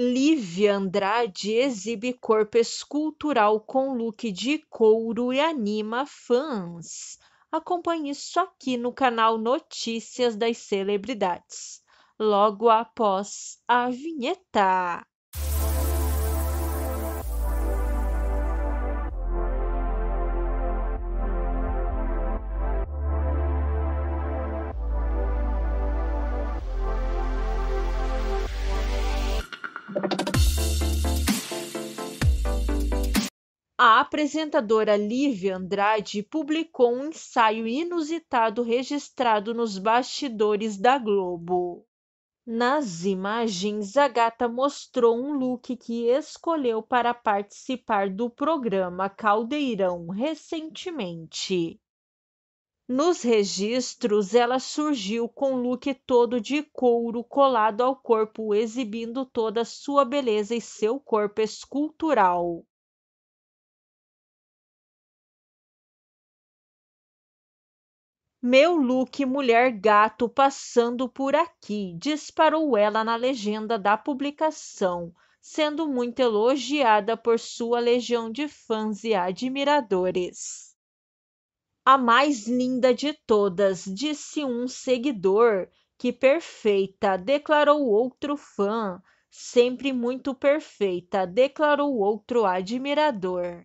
Lívia Andrade exibe corpo escultural com look de couro e anima fãs. Acompanhe isso aqui no canal Notícias das Celebridades, logo após a vinheta. a apresentadora Lívia Andrade publicou um ensaio inusitado registrado nos bastidores da Globo. Nas imagens, a gata mostrou um look que escolheu para participar do programa Caldeirão recentemente. Nos registros, ela surgiu com look todo de couro colado ao corpo, exibindo toda sua beleza e seu corpo escultural. Meu look mulher gato passando por aqui, disparou ela na legenda da publicação, sendo muito elogiada por sua legião de fãs e admiradores. A mais linda de todas, disse um seguidor. Que perfeita, declarou outro fã. Sempre muito perfeita, declarou outro admirador.